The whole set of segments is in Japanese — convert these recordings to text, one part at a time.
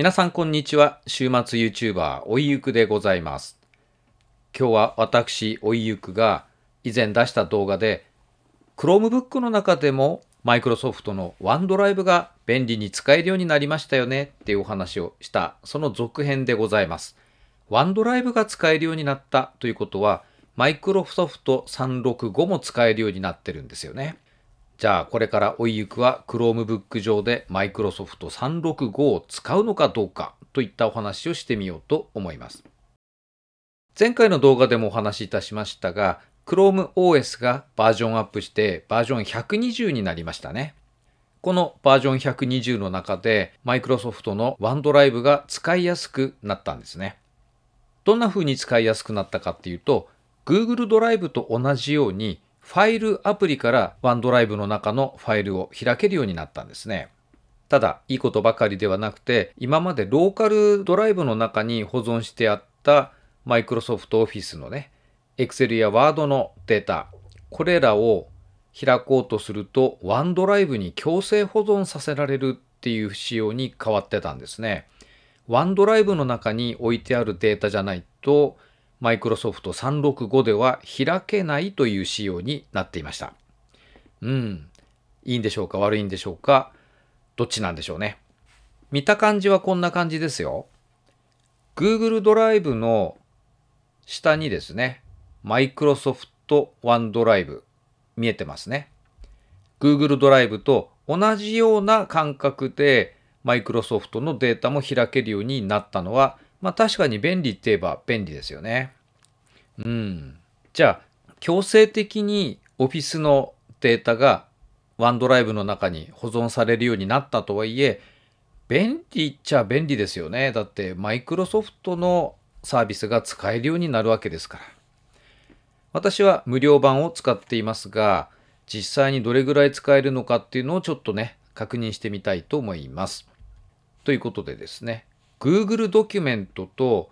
皆さんこんにちは。週末 YouTuber おいゆくでございます。今日は私おいゆくが以前出した動画で Chromebook の中でも Microsoft の OneDrive が便利に使えるようになりましたよねっていうお話をしたその続編でございます。OneDrive が使えるようになったということは Microsoft365 も使えるようになってるんですよね。じゃあこれから追いゆくは Chromebook 上で Microsoft 365を使うのかどうかといったお話をしてみようと思います。前回の動画でもお話しいたしましたが Chrome OS がバージョンアップしてバージョン120になりましたね。このバージョン120の中で Microsoft の OneDrive が使いやすくなったんですね。どんな風に使いやすくなったかっていうと Google ドライブと同じようにファイルアプリから OneDrive の中のファイルを開けるようになったんですね。ただ、いいことばかりではなくて、今までローカルドライブの中に保存してあった Microsoft Office のね、Excel や Word のデータ、これらを開こうとすると、OneDrive に強制保存させられるっていう仕様に変わってたんですね。OneDrive の中に置いてあるデータじゃないと、マイクロソフト365では開けないという仕様になっていました。うん、いいんでしょうか悪いんでしょうかどっちなんでしょうね。見た感じはこんな感じですよ。Google ドライブの下にですね、Microsoft OneDrive 見えてますね。Google ドライブと同じような感覚で Microsoft のデータも開けるようになったのはまあ確かに便利って言えば便利ですよね。うん。じゃあ、強制的にオフィスのデータがワンドライブの中に保存されるようになったとはいえ、便利っちゃ便利ですよね。だって、マイクロソフトのサービスが使えるようになるわけですから。私は無料版を使っていますが、実際にどれぐらい使えるのかっていうのをちょっとね、確認してみたいと思います。ということでですね、Google ドキュメントと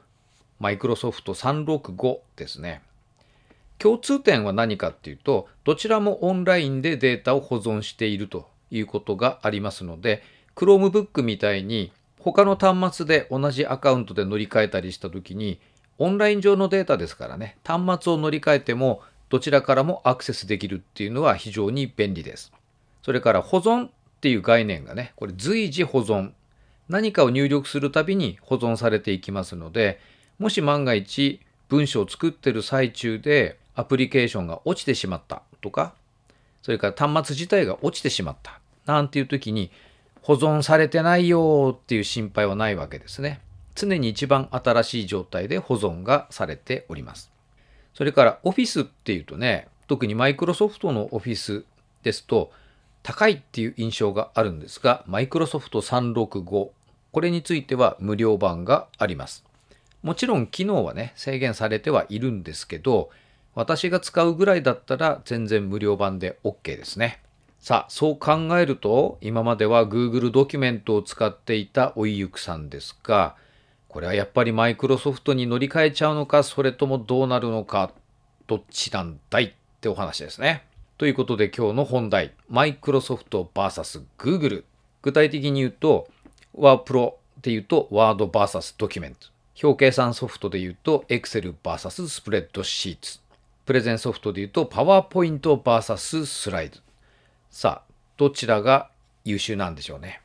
Microsoft 365ですね。共通点は何かっていうと、どちらもオンラインでデータを保存しているということがありますので、Chromebook みたいに他の端末で同じアカウントで乗り換えたりした時に、オンライン上のデータですからね、端末を乗り換えてもどちらからもアクセスできるっていうのは非常に便利です。それから保存っていう概念がね、これ随時保存何かを入力するたびに保存されていきますので、もし万が一文章を作ってる最中でアプリケーションが落ちてしまったとか、それから端末自体が落ちてしまったなんていう時に保存されてないよっていう心配はないわけですね。常に一番新しい状態で保存がされております。それから Office っていうとね、特にマイクロソフトの Office ですと高いっていう印象があるんですが、マイクロソフト365これについては無料版があります。もちろん機能はね、制限されてはいるんですけど、私が使うぐらいだったら全然無料版で OK ですね。さあ、そう考えると、今までは Google ドキュメントを使っていたおいゆくさんですが、これはやっぱりマイクロソフトに乗り換えちゃうのか、それともどうなるのか、どっちなんだいってお話ですね。ということで今日の本題、マイクロソフト VSGoogle。具体的に言うと、ワープロで言うと、ワード VS ドキュメント。表計算ソフトで言うと、Excel VS スプレッドシーツ。プレゼンソフトで言うと、PowerPoint VS スライド。さあ、どちらが優秀なんでしょうね。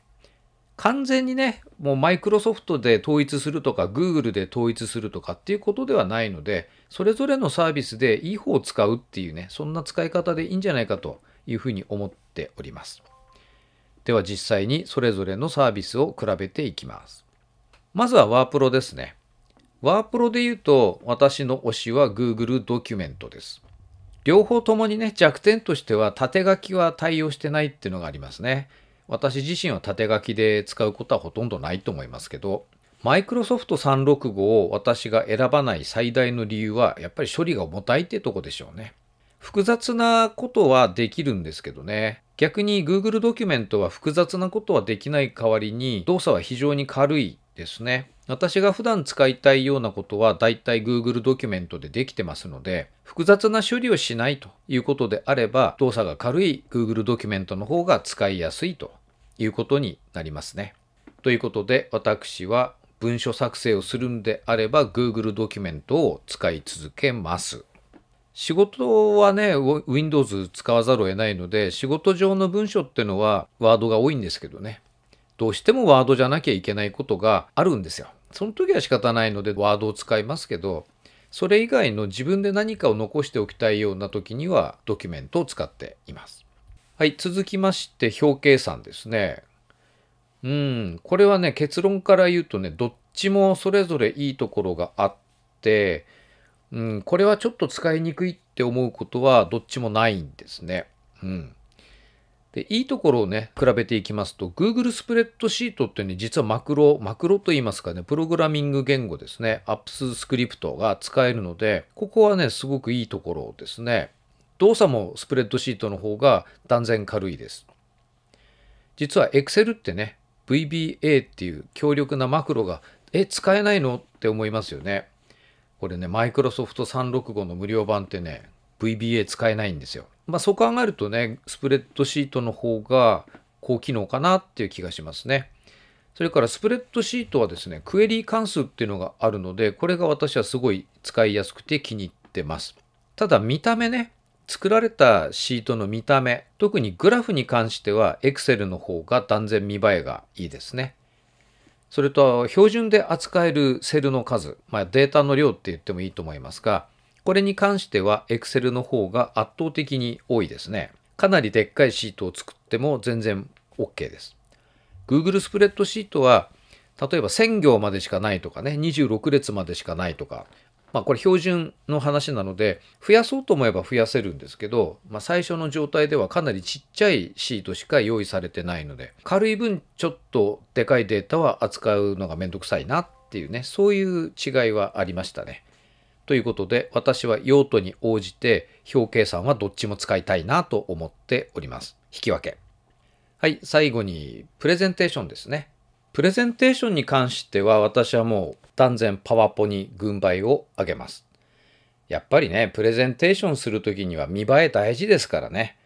完全にね、もうマイクロソフトで統一するとか、Google で統一するとかっていうことではないので、それぞれのサービスでいい方を使うっていうね、そんな使い方でいいんじゃないかというふうに思っております。では実際にそれぞれのサービスを比べていきます。まずはワープロですね。ワープロで言うと私の推しは Google ドキュメントです。両方ともにね弱点としては縦書きは対応してないっていうのがありますね。私自身は縦書きで使うことはほとんどないと思いますけど、マイクロソフト365を私が選ばない最大の理由はやっぱり処理が重たいってとこでしょうね。複雑なことはできるんですけどね。逆に Google ドキュメントは複雑なことはできない代わりに動作は非常に軽いですね。私が普段使いたいようなことはだいたい Google ドキュメントでできてますので複雑な処理をしないということであれば動作が軽い Google ドキュメントの方が使いやすいということになりますね。ということで私は文書作成をするんであれば Google ドキュメントを使い続けます。仕事はね、Windows 使わざるを得ないので、仕事上の文章っていうのはワードが多いんですけどね。どうしてもワードじゃなきゃいけないことがあるんですよ。その時は仕方ないのでワードを使いますけど、それ以外の自分で何かを残しておきたいような時にはドキュメントを使っています。はい、続きまして表計算ですね。うん、これはね、結論から言うとね、どっちもそれぞれいいところがあって、うん、これはちょっと使いにくいって思うことはどっちもないんですね。うん。で、いいところをね、比べていきますと、Google スプレッドシートってね、実はマクロ、マクロと言いますかね、プログラミング言語ですね、Apps スクリプトが使えるので、ここはね、すごくいいところですね。動作もスプレッドシートの方が断然軽いです。実は Excel ってね、VBA っていう強力なマクロが、え、使えないのって思いますよね。これね、マイクロソフト365の無料版ってね、VBA 使えないんですよ。まあそう考えるとね、スプレッドシートの方が高機能かなっていう気がしますね。それからスプレッドシートはですね、クエリー関数っていうのがあるので、これが私はすごい使いやすくて気に入ってます。ただ見た目ね、作られたシートの見た目、特にグラフに関しては Excel の方が断然見栄えがいいですね。それと標準で扱えるセルの数、まあ、データの量って言ってもいいと思いますが、これに関しては Excel の方が圧倒的に多いですね。かなりでっかいシートを作っても全然 OK です。Google スプレッドシートは、例えば1000行までしかないとかね、26列までしかないとか、まあこれ標準の話なので、増やそうと思えば増やせるんですけど、まあ最初の状態ではかなりちっちゃいシートしか用意されてないので、軽い分ちょっとでかいデータは扱うのがめんどくさいなっていうね、そういう違いはありましたね。ということで、私は用途に応じて表計算はどっちも使いたいなと思っております。引き分け。はい、最後にプレゼンテーションですね。プレゼンテーションに関しては私はもう断然パワポに軍配を上げます。やっぱりね、プレゼンテーションするときには見栄え大事ですからね。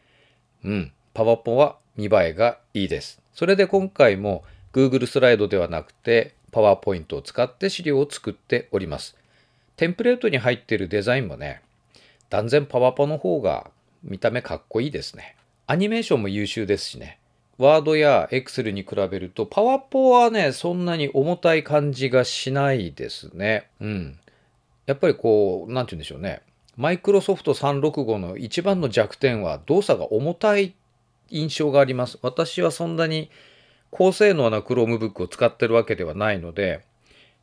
うん、パワポは見栄えがいいです。それで今回も Google スライドではなくて PowerPoint を使って資料を作っております。テンプレートに入っているデザインもね、断然パワポの方が見た目かっこいいですね。アニメーションも優秀ですしね。ワードやエクセルに比べると、パワポはね、そんなに重たい感じがしないですね。うん。やっぱりこう、何て言うんでしょうね。マイクロソフト365の一番の弱点は動作が重たい印象があります。私はそんなに高性能な Chromebook を使ってるわけではないので、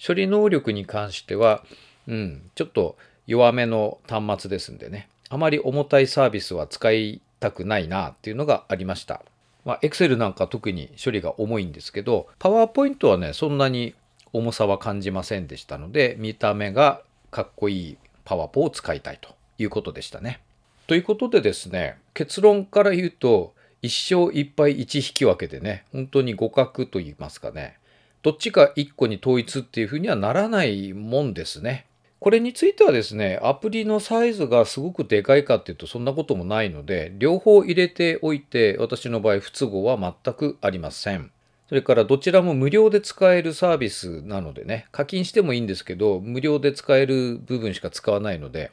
処理能力に関しては、うん、ちょっと弱めの端末ですんでね。あまり重たいサービスは使いたくないなっていうのがありました。まあ、Excel なんか特に処理が重いんですけど、PowerPoint はね、そんなに重さは感じませんでしたので、見た目がかっこいいパワポを使いたいということでしたね。ということでですね、結論から言うと、一生いっぱい1引き分けでね、本当に互角と言いますかね、どっちか1個に統一っていうふうにはならないもんですね。これについてはですね、アプリのサイズがすごくでかいかっていうとそんなこともないので、両方入れておいて、私の場合不都合は全くありません。それからどちらも無料で使えるサービスなのでね、課金してもいいんですけど、無料で使える部分しか使わないので、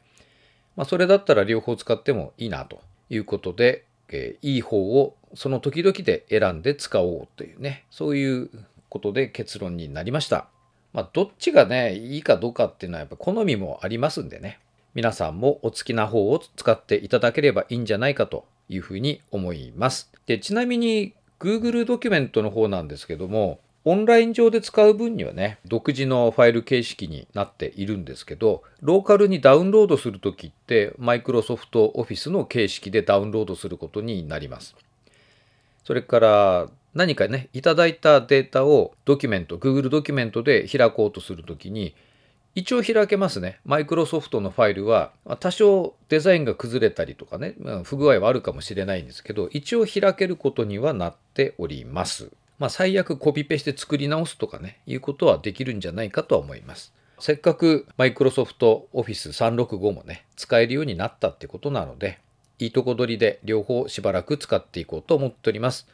まあ、それだったら両方使ってもいいなということで、えー、いい方をその時々で選んで使おうというね、そういうことで結論になりました。まあ、どっちがね、いいかどうかっていうのはやっぱ好みもありますんでね、皆さんもお好きな方を使っていただければいいんじゃないかというふうに思います。で、ちなみに Google ドキュメントの方なんですけども、オンライン上で使う分にはね、独自のファイル形式になっているんですけど、ローカルにダウンロードするときって、Microsoft Office の形式でダウンロードすることになります。それから、何かね、いただいたデータをドキュメント、Google ドキュメントで開こうとするときに、一応開けますね。マイクロソフトのファイルは、多少デザインが崩れたりとかね、不具合はあるかもしれないんですけど、一応開けることにはなっております。まあ、最悪コピペして作り直すとかね、いうことはできるんじゃないかとは思います。せっかくマイクロソフトオフィス365もね、使えるようになったってことなので、いいとこ取りで両方しばらく使っていこうと思っております。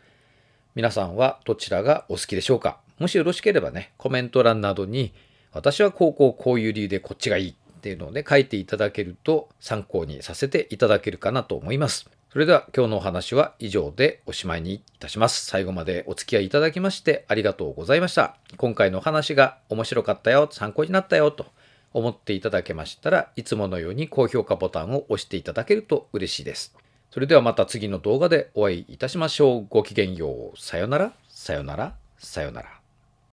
皆さんはどちらがお好きでしょうかもしよろしければね、コメント欄などに、私はこうこうこういう理由でこっちがいいっていうのをね、書いていただけると参考にさせていただけるかなと思います。それでは今日のお話は以上でおしまいにいたします。最後までお付き合いいただきましてありがとうございました。今回のお話が面白かったよ、参考になったよと思っていただけましたらいつものように高評価ボタンを押していただけると嬉しいです。それではまた次の動画でお会いいたしましょう。ごきげんよう。さよなら、さよなら、さよなら。